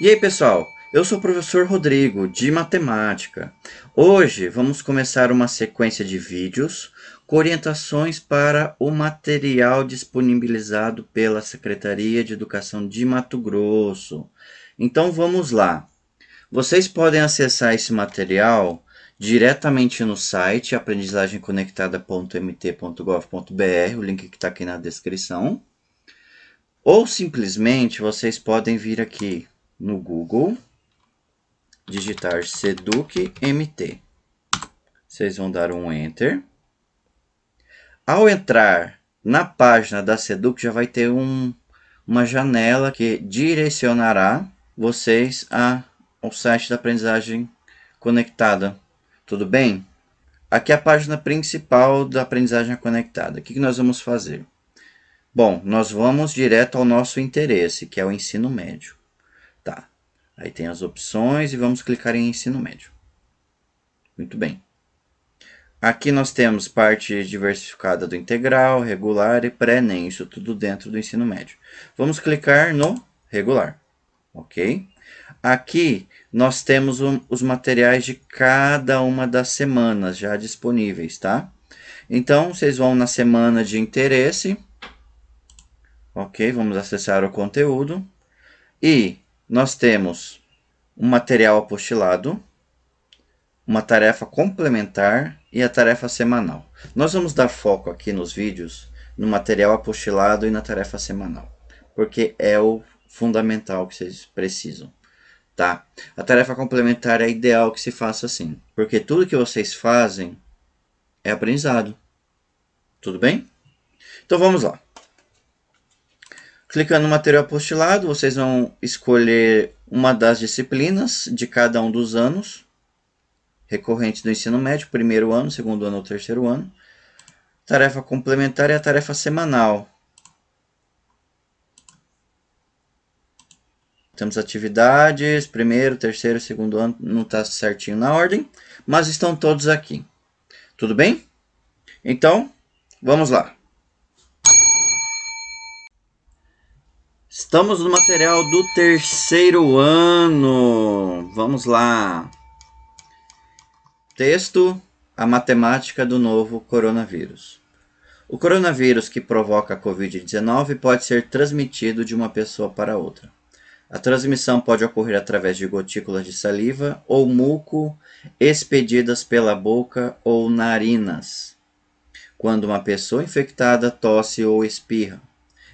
E aí, pessoal? Eu sou o professor Rodrigo, de Matemática. Hoje vamos começar uma sequência de vídeos com orientações para o material disponibilizado pela Secretaria de Educação de Mato Grosso. Então vamos lá. Vocês podem acessar esse material diretamente no site aprendizagemconectada.mt.gov.br, o link que está aqui na descrição. Ou simplesmente vocês podem vir aqui no Google, digitar Seduc MT. Vocês vão dar um Enter. Ao entrar na página da Seduc, já vai ter um, uma janela que direcionará vocês a, ao site da aprendizagem conectada. Tudo bem? Aqui é a página principal da aprendizagem conectada. O que, que nós vamos fazer? Bom, nós vamos direto ao nosso interesse, que é o ensino médio. Tá. Aí tem as opções e vamos clicar em ensino médio. Muito bem. Aqui nós temos parte diversificada do integral, regular e pré-ENEM, isso tudo dentro do ensino médio. Vamos clicar no regular, ok? Aqui nós temos um, os materiais de cada uma das semanas já disponíveis, tá? Então, vocês vão na semana de interesse, ok? Vamos acessar o conteúdo. E nós temos um material apostilado, uma tarefa complementar e a tarefa semanal. Nós vamos dar foco aqui nos vídeos no material apostilado e na tarefa semanal, porque é o fundamental que vocês precisam. Tá? A tarefa complementar é ideal que se faça assim, porque tudo que vocês fazem é aprendizado. Tudo bem? Então vamos lá. Clicando no material apostilado, vocês vão escolher uma das disciplinas de cada um dos anos recorrentes do ensino médio, primeiro ano, segundo ano ou terceiro ano. Tarefa complementar é a tarefa semanal. Temos atividades, primeiro, terceiro, segundo ano, não está certinho na ordem, mas estão todos aqui. Tudo bem? Então, vamos lá. Estamos no material do terceiro ano. Vamos lá. Texto: A matemática do novo coronavírus. O coronavírus que provoca a Covid-19 pode ser transmitido de uma pessoa para outra. A transmissão pode ocorrer através de gotículas de saliva ou muco expedidas pela boca ou narinas, quando uma pessoa infectada tosse ou espirra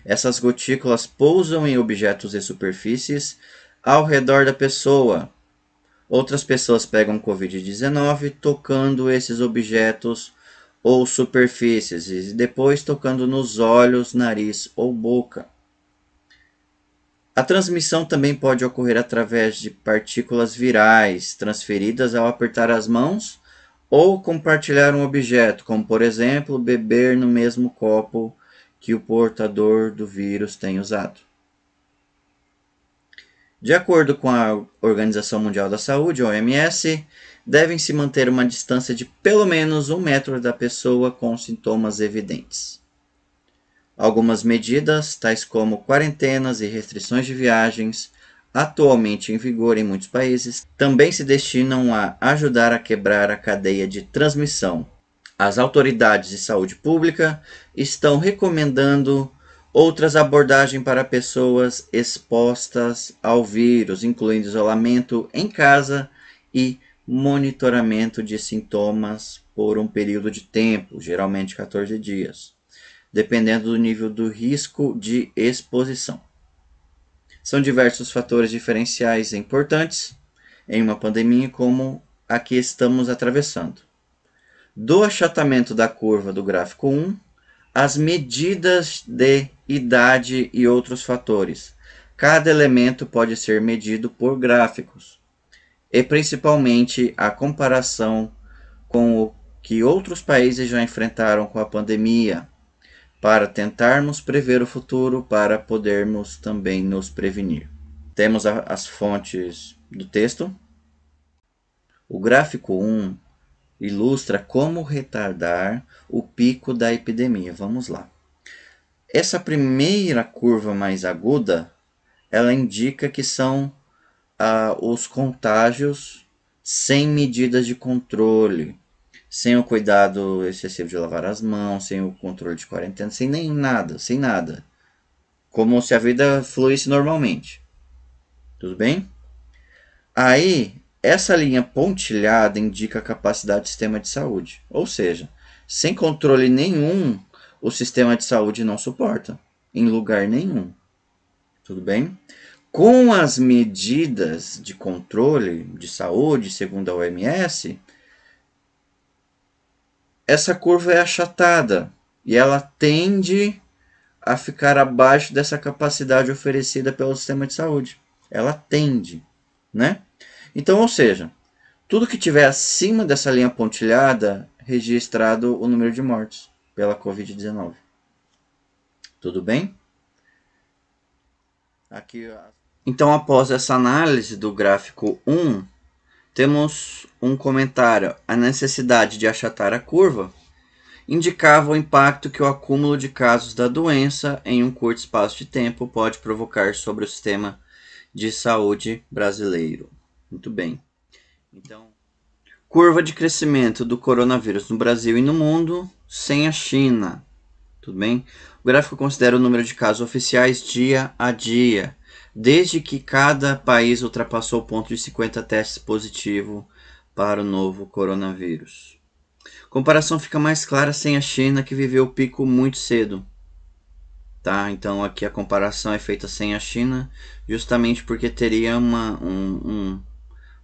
essas gotículas pousam em objetos e superfícies ao redor da pessoa. Outras pessoas pegam Covid-19 tocando esses objetos ou superfícies e depois tocando nos olhos, nariz ou boca. A transmissão também pode ocorrer através de partículas virais transferidas ao apertar as mãos ou compartilhar um objeto, como por exemplo beber no mesmo copo que o portador do vírus tem usado. De acordo com a Organização Mundial da Saúde, OMS, devem se manter uma distância de pelo menos um metro da pessoa com sintomas evidentes. Algumas medidas, tais como quarentenas e restrições de viagens, atualmente em vigor em muitos países, também se destinam a ajudar a quebrar a cadeia de transmissão as autoridades de saúde pública estão recomendando outras abordagens para pessoas expostas ao vírus, incluindo isolamento em casa e monitoramento de sintomas por um período de tempo, geralmente 14 dias, dependendo do nível do risco de exposição. São diversos fatores diferenciais importantes em uma pandemia como a que estamos atravessando do achatamento da curva do gráfico 1, as medidas de idade e outros fatores. Cada elemento pode ser medido por gráficos, e principalmente a comparação com o que outros países já enfrentaram com a pandemia, para tentarmos prever o futuro, para podermos também nos prevenir. Temos a, as fontes do texto. O gráfico 1 ilustra como retardar o pico da epidemia. Vamos lá. Essa primeira curva mais aguda, ela indica que são ah, os contágios sem medidas de controle, sem o cuidado excessivo de lavar as mãos, sem o controle de quarentena, sem nem nada, sem nada. Como se a vida fluísse normalmente. Tudo bem? Aí essa linha pontilhada indica a capacidade do sistema de saúde, ou seja, sem controle nenhum, o sistema de saúde não suporta, em lugar nenhum. Tudo bem? Com as medidas de controle de saúde, segundo a OMS, essa curva é achatada e ela tende a ficar abaixo dessa capacidade oferecida pelo sistema de saúde. Ela tende, né? Então, ou seja, tudo que tiver acima dessa linha pontilhada, registrado o número de mortes pela Covid-19. Tudo bem? Aqui... Então, após essa análise do gráfico 1, temos um comentário. A necessidade de achatar a curva indicava o impacto que o acúmulo de casos da doença em um curto espaço de tempo pode provocar sobre o sistema de saúde brasileiro. Muito bem. Então, curva de crescimento do coronavírus no Brasil e no mundo, sem a China. Tudo bem? O gráfico considera o número de casos oficiais dia a dia, desde que cada país ultrapassou o ponto de 50 testes positivos para o novo coronavírus. A comparação fica mais clara sem a China, que viveu o pico muito cedo. Tá? Então aqui a comparação é feita sem a China, justamente porque teria uma, um, um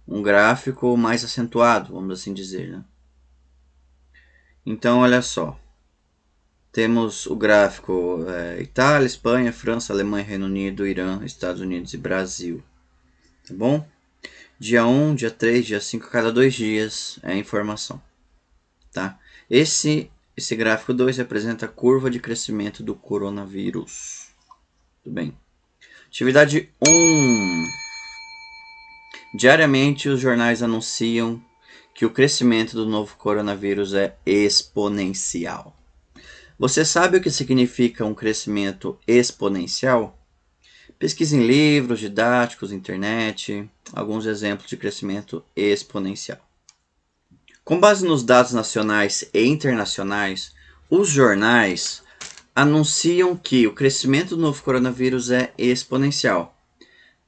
um gráfico mais acentuado, vamos assim dizer. Né? Então, olha só. Temos o gráfico é, Itália, Espanha, França, Alemanha, Reino Unido, Irã, Estados Unidos e Brasil. Tá bom? Dia 1, dia 3, dia 5, cada dois dias é informação. Tá? Esse, esse gráfico 2 representa a curva de crescimento do coronavírus. Tudo bem? Atividade 1. Um. Diariamente, os jornais anunciam que o crescimento do novo coronavírus é exponencial. Você sabe o que significa um crescimento exponencial? Pesquise em livros didáticos, internet, alguns exemplos de crescimento exponencial. Com base nos dados nacionais e internacionais, os jornais anunciam que o crescimento do novo coronavírus é exponencial.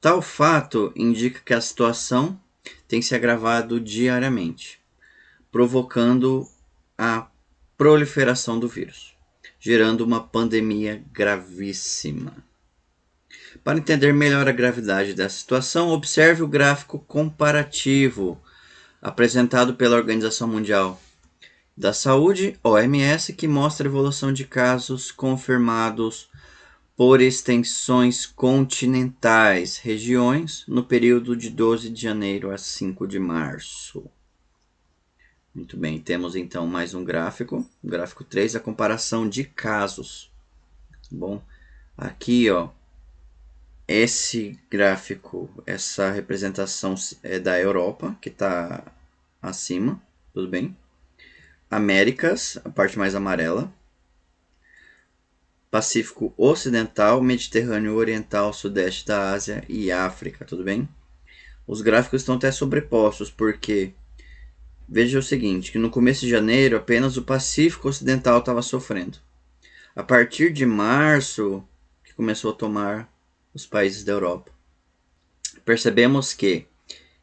Tal fato indica que a situação tem se agravado diariamente, provocando a proliferação do vírus, gerando uma pandemia gravíssima. Para entender melhor a gravidade da situação, observe o gráfico comparativo apresentado pela Organização Mundial da Saúde, OMS, que mostra a evolução de casos confirmados por extensões continentais, regiões, no período de 12 de janeiro a 5 de março. Muito bem, temos então mais um gráfico, gráfico 3, a comparação de casos. Bom, aqui ó, esse gráfico, essa representação é da Europa, que está acima, tudo bem? Américas, a parte mais amarela, Pacífico Ocidental, Mediterrâneo Oriental, Sudeste da Ásia e África, tudo bem? Os gráficos estão até sobrepostos, porque veja o seguinte, que no começo de janeiro apenas o Pacífico Ocidental estava sofrendo. A partir de março, que começou a tomar os países da Europa. Percebemos que,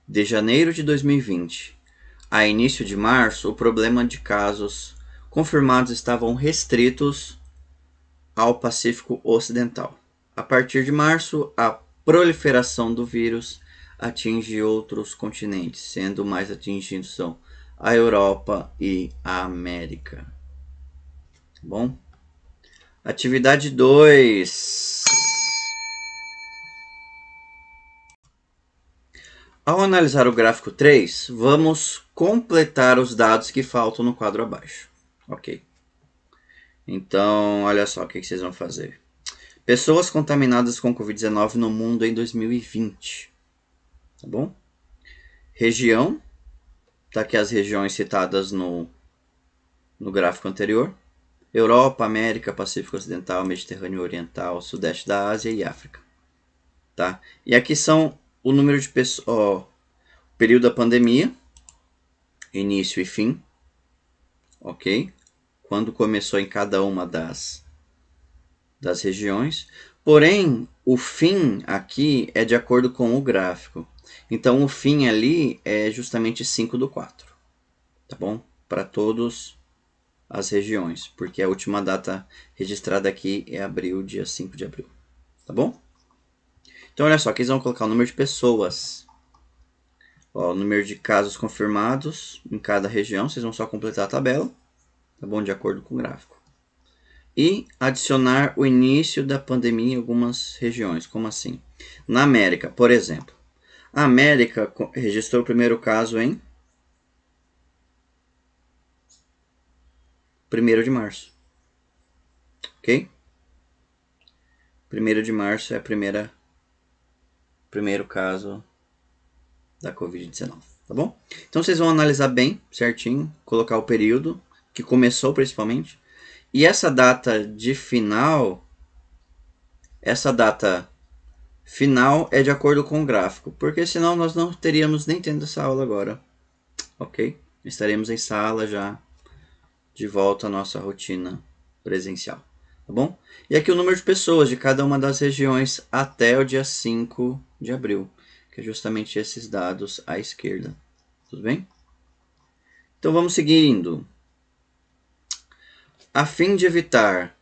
de janeiro de 2020 a início de março, o problema de casos confirmados estavam restritos ao Pacífico Ocidental. A partir de março, a proliferação do vírus atinge outros continentes, sendo mais atingidos são a Europa e a América. Tá bom? Atividade 2. Ao analisar o gráfico 3, vamos completar os dados que faltam no quadro abaixo. Ok. Então, olha só o que, vocês vão fazer. Pessoas contaminadas com Covid-19 no mundo em 2020. Tá bom? Região. Tá aqui as regiões citadas no, no gráfico anterior. Europa, América, Pacífico Ocidental, Mediterrâneo Oriental, Sudeste da Ásia e África. Tá? E aqui são o número de pessoas, período da pandemia, início e fim, ok? quando começou em cada uma das, das regiões. Porém, o fim aqui é de acordo com o gráfico. Então, o fim ali é justamente 5 do 4, tá bom? Para todas as regiões, porque a última data registrada aqui é abril, dia 5 de abril, tá bom? Então, olha só, aqui eles vão colocar o número de pessoas, ó, o número de casos confirmados em cada região, vocês vão só completar a tabela tá bom? De acordo com o gráfico. E adicionar o início da pandemia em algumas regiões, como assim? Na América, por exemplo. A América registrou o primeiro caso em 1 de março. Ok? 1 de março é a primeira primeiro caso da Covid-19, tá bom? Então vocês vão analisar bem, certinho, colocar o período, que começou principalmente. E essa data de final, essa data final é de acordo com o gráfico, porque senão nós não teríamos nem tendo essa aula agora, ok? Estaremos em sala já, de volta à nossa rotina presencial, tá bom? E aqui o número de pessoas de cada uma das regiões até o dia 5 de abril, que é justamente esses dados à esquerda, tudo bem? Então vamos seguindo a fim de evitar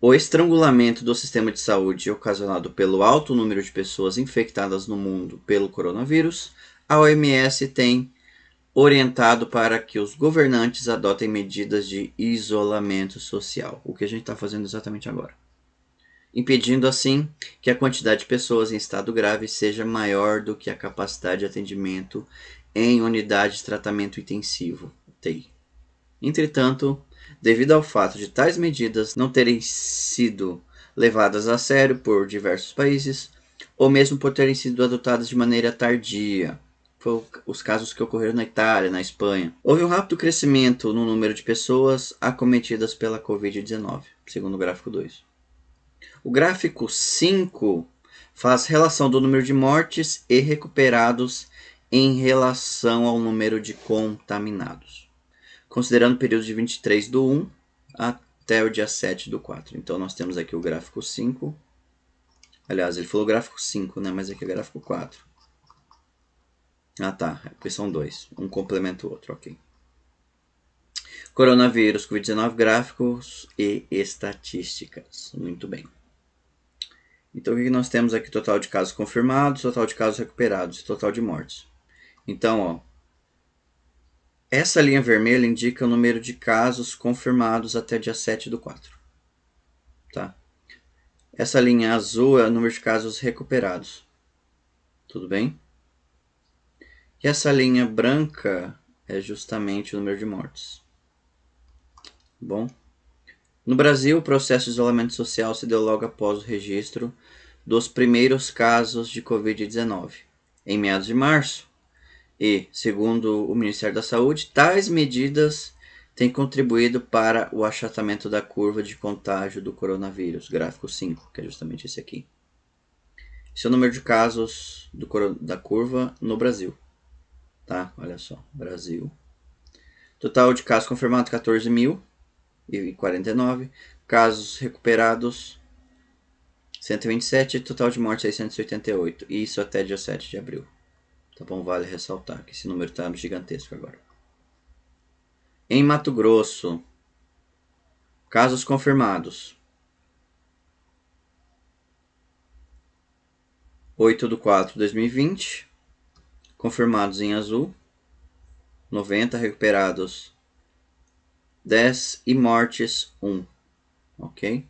o estrangulamento do sistema de saúde ocasionado pelo alto número de pessoas infectadas no mundo pelo coronavírus, a OMS tem orientado para que os governantes adotem medidas de isolamento social, o que a gente está fazendo exatamente agora, impedindo assim que a quantidade de pessoas em estado grave seja maior do que a capacidade de atendimento em unidade de tratamento intensivo, UTI. Entretanto, Devido ao fato de tais medidas não terem sido levadas a sério por diversos países, ou mesmo por terem sido adotadas de maneira tardia. Foi os casos que ocorreram na Itália, na Espanha. Houve um rápido crescimento no número de pessoas acometidas pela Covid-19, segundo o gráfico 2. O gráfico 5 faz relação do número de mortes e recuperados em relação ao número de contaminados considerando o período de 23 do 1 até o dia 7 do 4. Então, nós temos aqui o gráfico 5. Aliás, ele falou gráfico 5, né? mas aqui é gráfico 4. Ah, tá. Porque são dois. Um complementa o outro, ok. Coronavírus, Covid-19, gráficos e estatísticas. Muito bem. Então, o que nós temos aqui? Total de casos confirmados, total de casos recuperados e total de mortes. Então, ó, essa linha vermelha indica o número de casos confirmados até dia 7 do 4. Tá? Essa linha azul é o número de casos recuperados. Tudo bem? E essa linha branca é justamente o número de mortes. Bom, no Brasil, o processo de isolamento social se deu logo após o registro dos primeiros casos de Covid-19, em meados de março, e, segundo o Ministério da Saúde, tais medidas têm contribuído para o achatamento da curva de contágio do coronavírus, gráfico 5, que é justamente esse aqui. Esse é o número de casos do, da curva no Brasil. Tá? Olha só, Brasil. Total de casos confirmados, 14.049. Casos recuperados, 127. Total de mortes, 688. E isso até dia 7 de abril. Tá bom? Vale ressaltar que esse número tá gigantesco agora. Em Mato Grosso, casos confirmados. 8 de 4 de 2020, confirmados em azul, 90 recuperados, 10 e mortes 1, ok?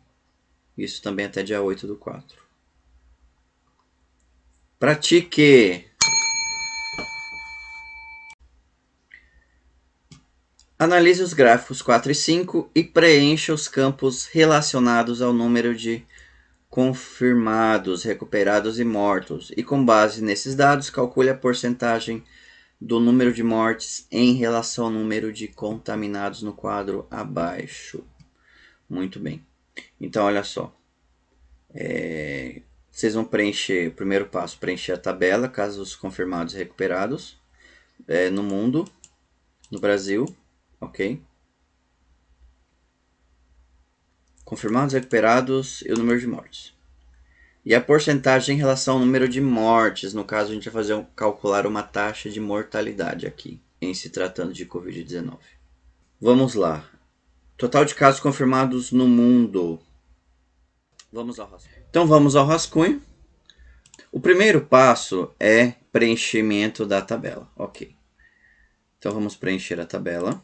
Isso também até dia 8 do 4. Pratique! Analise os gráficos 4 e 5 e preencha os campos relacionados ao número de confirmados, recuperados e mortos. E com base nesses dados, calcule a porcentagem do número de mortes em relação ao número de contaminados no quadro abaixo. Muito bem. Então, olha só. É... Vocês vão preencher, primeiro passo, preencher a tabela, casos confirmados e recuperados é, no mundo, no Brasil, Ok. Confirmados recuperados e o número de mortes. E a porcentagem em relação ao número de mortes. No caso, a gente vai fazer, calcular uma taxa de mortalidade aqui, em se tratando de Covid-19. Vamos lá. Total de casos confirmados no mundo. Vamos ao rascunho. Então vamos ao rascunho. O primeiro passo é preenchimento da tabela. Ok. Então vamos preencher a tabela.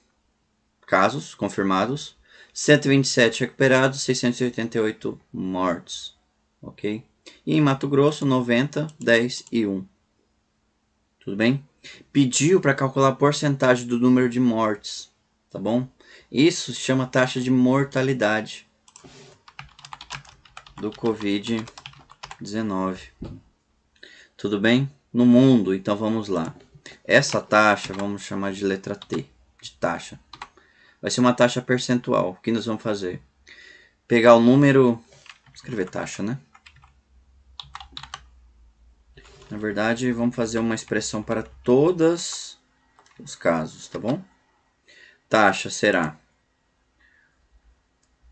casos confirmados, 127 recuperados, 688 mortos, ok? E em Mato Grosso, 90, 10 e 1. Tudo bem? Pediu para calcular a porcentagem do número de mortes, tá bom? Isso se chama taxa de mortalidade do Covid-19. Tudo bem? No mundo, então vamos lá. Essa taxa vamos chamar de letra T, de taxa vai ser uma taxa percentual. O que nós vamos fazer? Pegar o número, escrever taxa, né? Na verdade, vamos fazer uma expressão para todos os casos, tá bom? Taxa será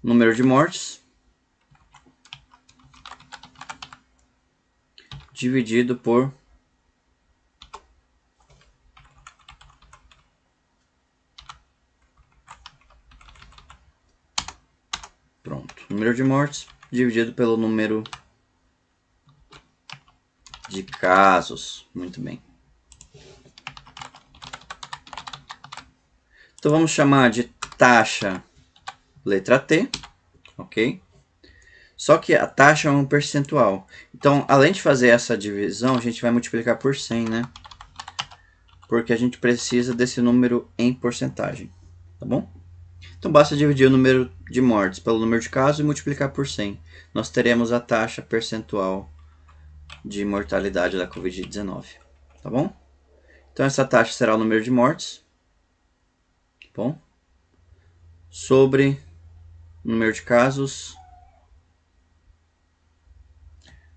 número de mortes dividido por número de mortes dividido pelo número de casos. Muito bem. Então vamos chamar de taxa letra T, ok? Só que a taxa é um percentual. Então, além de fazer essa divisão, a gente vai multiplicar por 100, né? Porque a gente precisa desse número em porcentagem, tá bom? Então basta dividir o número de mortes pelo número de casos e multiplicar por 100. Nós teremos a taxa percentual de mortalidade da Covid-19, tá bom? Então essa taxa será o número de mortes, tá bom? Sobre o número de casos,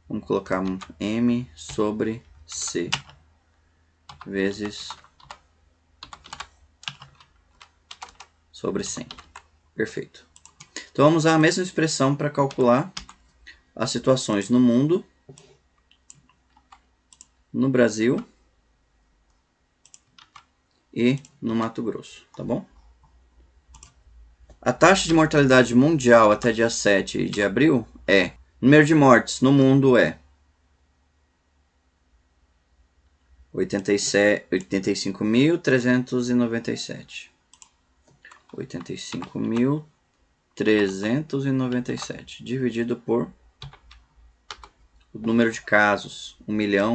vamos colocar um M sobre C, vezes sobre 100. Perfeito. Então, vamos usar a mesma expressão para calcular as situações no mundo, no Brasil e no Mato Grosso, tá bom? A taxa de mortalidade mundial até dia 7 de abril é... Número de mortes no mundo é 85.397. 85.397 dividido por o número de casos, 1.464.000, milhão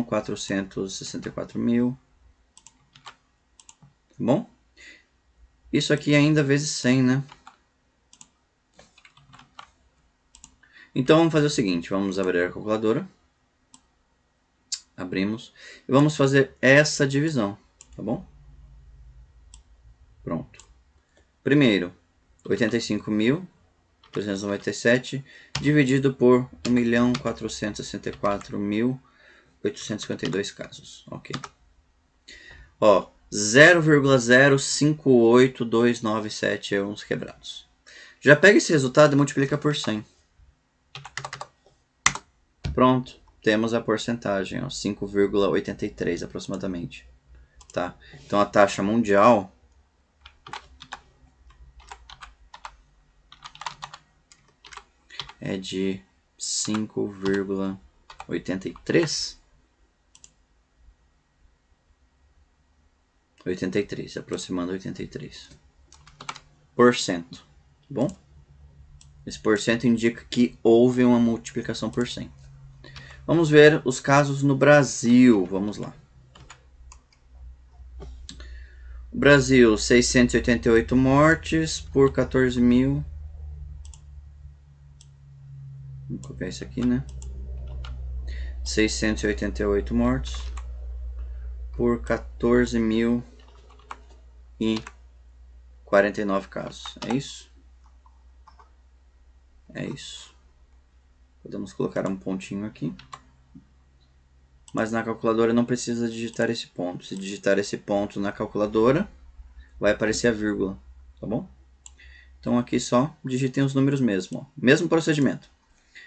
mil. Tá bom? Isso aqui é ainda vezes 100, né? Então vamos fazer o seguinte, vamos abrir a calculadora. Abrimos. E vamos fazer essa divisão, tá bom? Pronto. Primeiro, 85.397 dividido por 1.464.852 casos, ok? Ó, 0,058297 é uns quebrados. Já pega esse resultado e multiplica por 100. Pronto, temos a porcentagem, 5,83 aproximadamente. Tá? Então a taxa mundial é de 5,83. 83, aproximando 83%. Bom, esse porcento indica que houve uma multiplicação por 100. Vamos ver os casos no Brasil. Vamos lá. Brasil, 688 mortes por 14 mil. Vou copiar isso aqui, né? 688 mortos por 14.049 casos. É isso? É isso. Podemos colocar um pontinho aqui. Mas na calculadora não precisa digitar esse ponto. Se digitar esse ponto na calculadora, vai aparecer a vírgula, tá bom? Então aqui só digitem os números mesmo, ó. mesmo procedimento.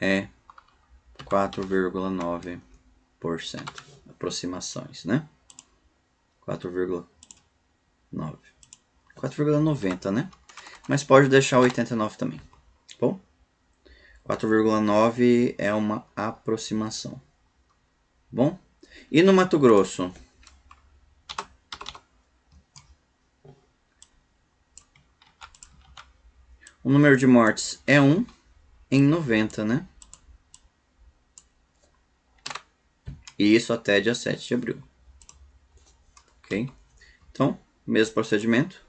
é 4,9%. Aproximações, né? 4,9%. 4,90, né? Mas pode deixar 89 também. Tá bom, 4,9 é uma aproximação. Tá bom, e no Mato Grosso? O número de mortes é 1. Um em 90, né? E isso até dia 7 de abril. Ok? Então, mesmo procedimento.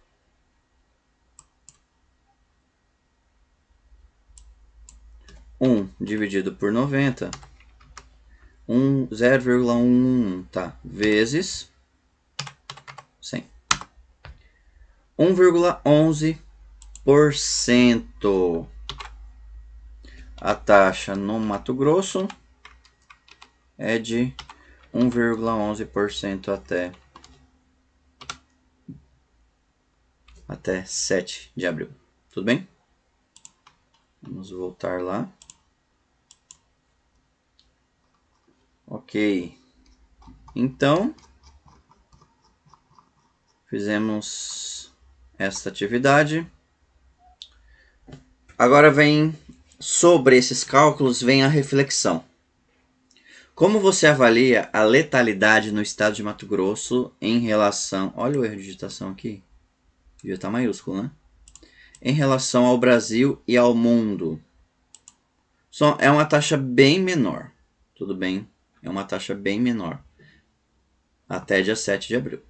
Um dividido por 90 um, um tá, vezes 100. 1,11% a taxa no Mato Grosso é de 1,11% até até 7 de abril. Tudo bem? Vamos voltar lá. Ok. Então, fizemos esta atividade. Agora vem Sobre esses cálculos vem a reflexão. Como você avalia a letalidade no estado de Mato Grosso em relação. Olha o erro de digitação aqui. Devia estar tá maiúsculo, né? Em relação ao Brasil e ao mundo. Só é uma taxa bem menor. Tudo bem? É uma taxa bem menor. Até dia 7 de abril.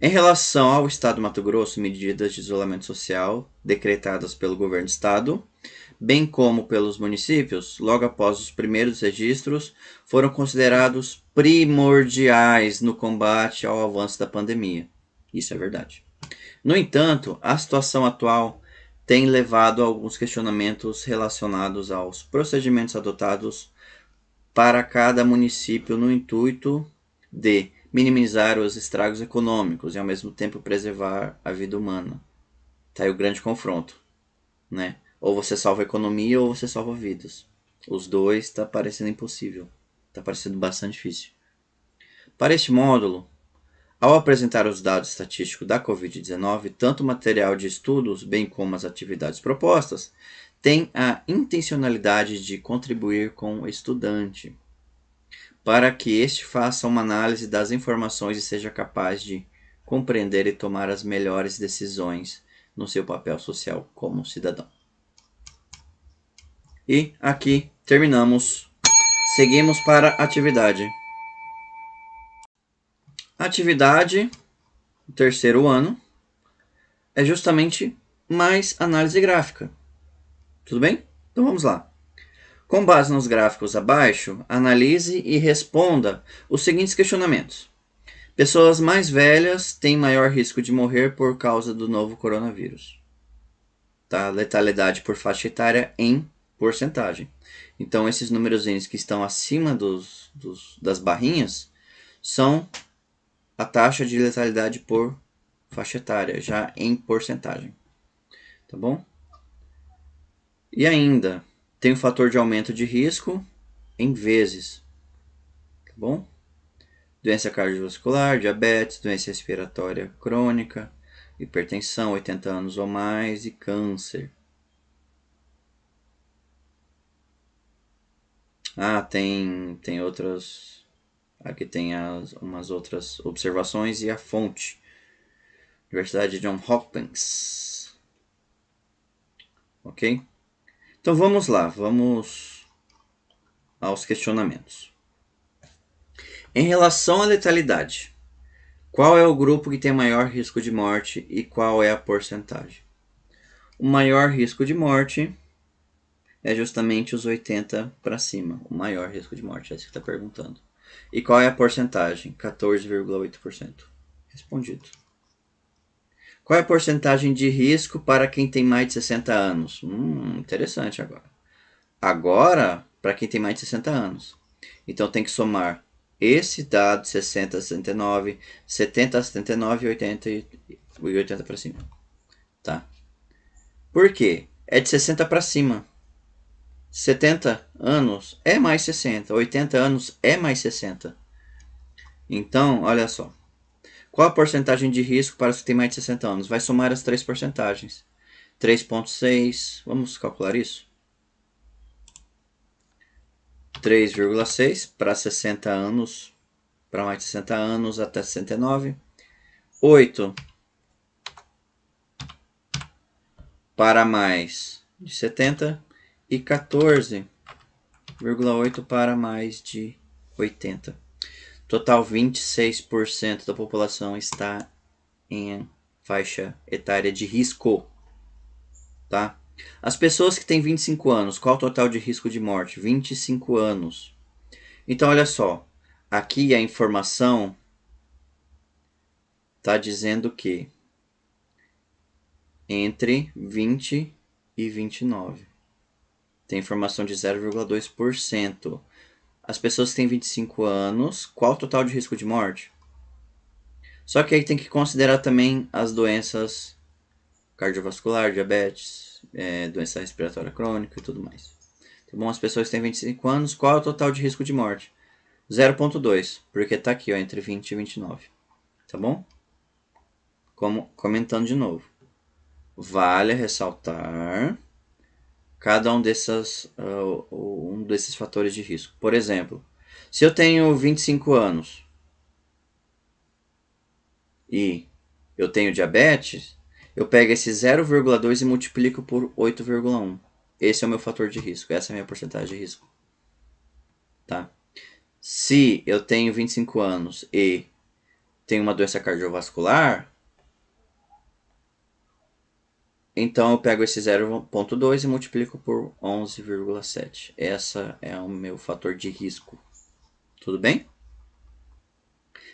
Em relação ao Estado do Mato Grosso, medidas de isolamento social decretadas pelo governo do Estado, bem como pelos municípios, logo após os primeiros registros, foram considerados primordiais no combate ao avanço da pandemia. Isso é verdade. No entanto, a situação atual tem levado a alguns questionamentos relacionados aos procedimentos adotados para cada município no intuito de minimizar os estragos econômicos e ao mesmo tempo preservar a vida humana. Tá aí o grande confronto, né? Ou você salva a economia ou você salva vidas. Os dois está parecendo impossível. Está parecendo bastante difícil. Para este módulo, ao apresentar os dados estatísticos da Covid-19, tanto o material de estudos, bem como as atividades propostas, tem a intencionalidade de contribuir com o estudante para que este faça uma análise das informações e seja capaz de compreender e tomar as melhores decisões no seu papel social como cidadão. E aqui terminamos. Seguimos para atividade. Atividade, terceiro ano, é justamente mais análise gráfica. Tudo bem? Então vamos lá. Com base nos gráficos abaixo, analise e responda os seguintes questionamentos. Pessoas mais velhas têm maior risco de morrer por causa do novo coronavírus. Tá? Letalidade por faixa etária em porcentagem. Então, esses números que estão acima dos, dos, das barrinhas são a taxa de letalidade por faixa etária, já em porcentagem. Tá bom? E ainda, tem o um fator de aumento de risco em vezes. Tá bom? Doença cardiovascular, diabetes, doença respiratória crônica, hipertensão, 80 anos ou mais e câncer. Ah, tem, tem outras. Aqui tem as, umas outras observações e a fonte. Universidade John Hopkins. Ok? Então vamos lá, vamos aos questionamentos. Em relação à letalidade, qual é o grupo que tem maior risco de morte e qual é a porcentagem? O maior risco de morte é justamente os 80 para cima. O maior risco de morte, é isso que está perguntando. E qual é a porcentagem? 14,8%. Respondido. Qual é a porcentagem de risco para quem tem mais de 60 anos? Hum, interessante agora. Agora, para quem tem mais de 60 anos. Então tem que somar esse dado 60 a 69, 70 a 79 80 e 80 para cima. Tá? Por quê? É de 60 para cima. 70 anos é mais 60, 80 anos é mais 60. Então, olha só. Qual a porcentagem de risco para os que têm mais de 60 anos? Vai somar as três porcentagens. 3,6, vamos calcular isso? 3,6 para 60 anos, para mais de 60 anos até 69. 8 para mais de 70 e 14,8 para mais de 80. Total, 26% da população está em faixa etária de risco, tá? As pessoas que têm 25 anos, qual o total de risco de morte? 25 anos. Então, olha só, aqui a informação está dizendo que entre 20 e 29 tem informação de 0,2% as pessoas têm 25 anos, qual o total de risco de morte? Só que aí tem que considerar também as doenças cardiovascular, diabetes, é, doença respiratória crônica e tudo mais. Tá bom? As pessoas têm 25 anos, qual é o total de risco de morte? 0.2, porque está aqui, ó, entre 20 e 29. Tá bom? Como, comentando de novo. Vale ressaltar cada um, dessas, uh, um desses fatores de risco. Por exemplo, se eu tenho 25 anos e eu tenho diabetes, eu pego esse 0,2 e multiplico por 8,1. Esse é o meu fator de risco, essa é a minha porcentagem de risco. Tá? Se eu tenho 25 anos e tenho uma doença cardiovascular, então eu pego esse 0.2 e multiplico por 11,7. Essa é o meu fator de risco. Tudo bem?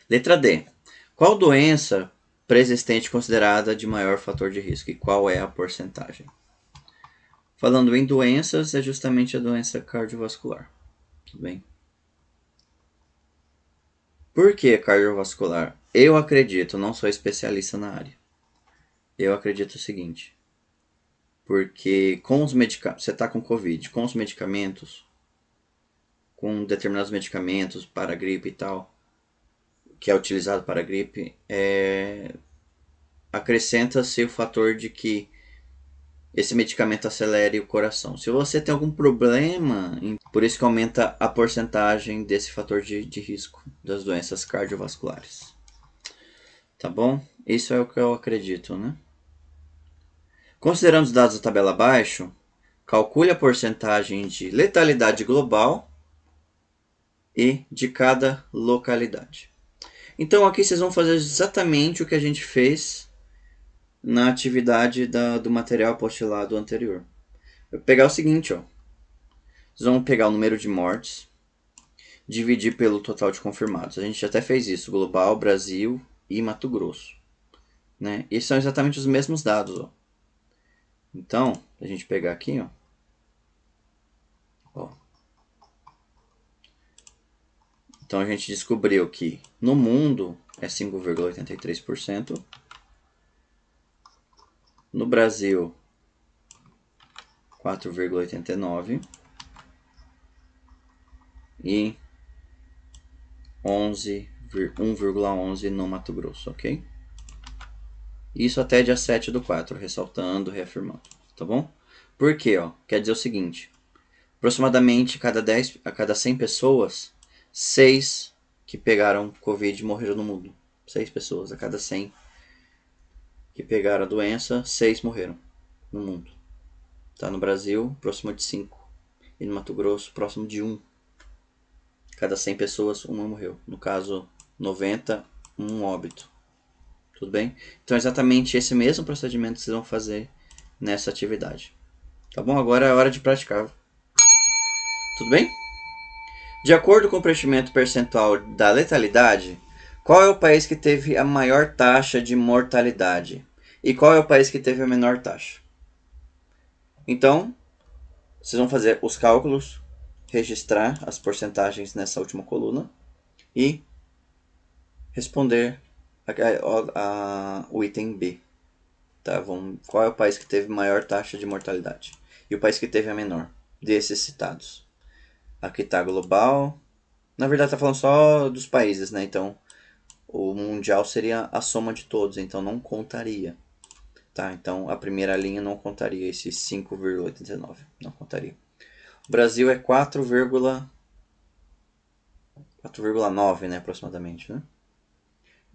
Letra D. Qual doença preexistente considerada de maior fator de risco e qual é a porcentagem? Falando em doenças, é justamente a doença cardiovascular. Tudo bem? Por que cardiovascular? Eu acredito, não sou especialista na área. Eu acredito o seguinte: porque com os medicamentos, você está com Covid, com os medicamentos, com determinados medicamentos para a gripe e tal, que é utilizado para a gripe, é... acrescenta-se o fator de que esse medicamento acelere o coração. Se você tem algum problema, por isso que aumenta a porcentagem desse fator de, de risco das doenças cardiovasculares. Tá bom? Isso é o que eu acredito, né? Considerando os dados da tabela abaixo, calcule a porcentagem de letalidade global e de cada localidade. Então aqui vocês vão fazer exatamente o que a gente fez na atividade da, do material postulado anterior. Eu vou pegar o seguinte, ó. vocês vão pegar o número de mortes, dividir pelo total de confirmados. A gente até fez isso, global, Brasil e Mato Grosso. Né? E são exatamente os mesmos dados. Ó. Então, a gente pegar aqui, ó. ó. Então a gente descobriu que no mundo é 5,83%. No Brasil, 4,89%. E 11,1,11 11 no Mato Grosso, ok? Isso até dia 7 do 4, ressaltando, reafirmando, tá bom? Por quê? Ó? Quer dizer o seguinte, aproximadamente cada 10, a cada 100 pessoas, 6 que pegaram Covid morreram no mundo. 6 pessoas a cada 100 que pegaram a doença, 6 morreram no mundo. Tá no Brasil, próximo de 5. E no Mato Grosso, próximo de 1. Cada 100 pessoas, uma morreu. No caso, 90, um óbito tudo bem? Então é exatamente esse mesmo procedimento que vocês vão fazer nessa atividade. Tá bom? Agora é hora de praticar. Tudo bem? De acordo com o preenchimento percentual da letalidade, qual é o país que teve a maior taxa de mortalidade? E qual é o país que teve a menor taxa? Então, vocês vão fazer os cálculos, registrar as porcentagens nessa última coluna e responder a, a, o item B. Tá, vamos, qual é o país que teve maior taxa de mortalidade? E o país que teve a menor desses citados. Aqui tá global. Na verdade tá falando só dos países, né? Então o mundial seria a soma de todos, então não contaria. Tá, então a primeira linha não contaria esse 5,89, não contaria. O Brasil é 4,9, né, aproximadamente, né?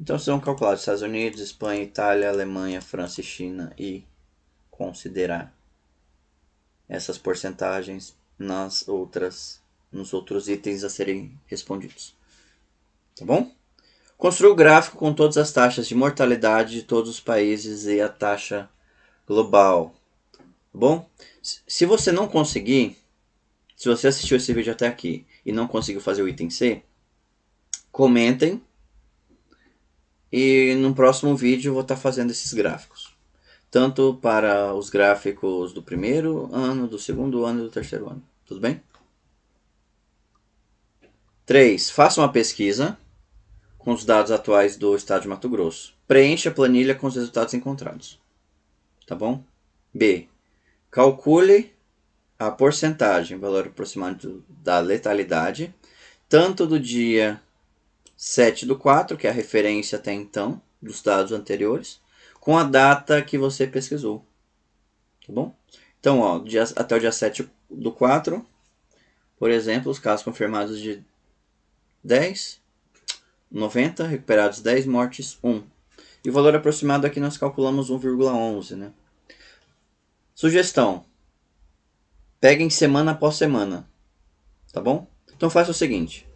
Então calcular calculados Estados Unidos, Espanha, Itália, Alemanha, França e China e considerar essas porcentagens nas outras nos outros itens a serem respondidos. Tá bom? Construa o gráfico com todas as taxas de mortalidade de todos os países e a taxa global. Tá bom? Se você não conseguir, se você assistiu esse vídeo até aqui e não conseguiu fazer o item C, comentem e no próximo vídeo vou estar tá fazendo esses gráficos. Tanto para os gráficos do primeiro ano, do segundo ano e do terceiro ano. Tudo bem? 3. Faça uma pesquisa com os dados atuais do estado de Mato Grosso. Preencha a planilha com os resultados encontrados. Tá bom? B. Calcule a porcentagem, valor aproximado da letalidade, tanto do dia 7 do 4, que é a referência até então, dos dados anteriores, com a data que você pesquisou. Tá bom? Então, ó, dia, até o dia 7 do 4, por exemplo, os casos confirmados de 10, 90, recuperados 10, mortes 1. E o valor aproximado aqui nós calculamos 1,11, né? Sugestão. Peguem semana após semana, tá bom? Então faça o seguinte.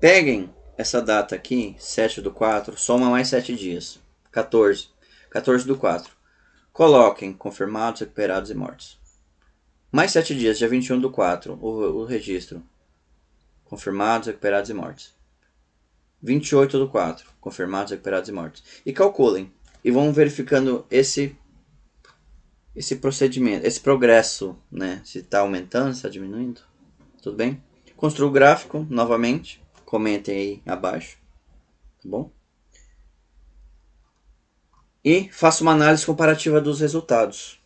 Peguem essa data aqui, 7 do 4, soma mais 7 dias. 14. 14 do 4. Coloquem confirmados, recuperados e mortos. Mais 7 dias, dia 21 do 4, o, o registro. Confirmados, recuperados e mortos. 28 do 4, confirmados, recuperados e mortos. E calculem. E vão verificando esse esse procedimento, esse progresso, né? Se está aumentando, se está diminuindo. Tudo bem? Construo o gráfico novamente Comentem aí abaixo, tá bom? E faça uma análise comparativa dos resultados,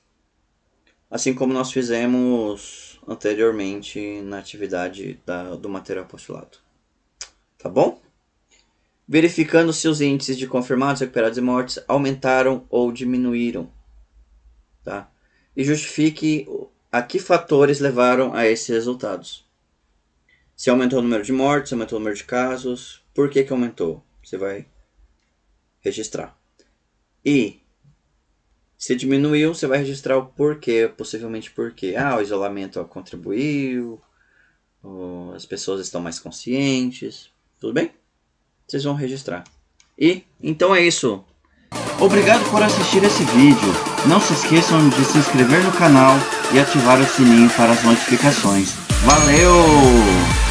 assim como nós fizemos anteriormente na atividade da, do material postulado, tá bom? Verificando se os índices de confirmados, recuperados e mortes aumentaram ou diminuíram, tá? E justifique a que fatores levaram a esses resultados. Se aumentou o número de mortes, aumentou o número de casos, por que, que aumentou? Você vai registrar. E se diminuiu, você vai registrar o porquê, possivelmente porquê. Ah, o isolamento contribuiu, as pessoas estão mais conscientes, tudo bem? Vocês vão registrar. E então é isso. Obrigado por assistir esse vídeo. Não se esqueçam de se inscrever no canal e ativar o sininho para as notificações. Valeu!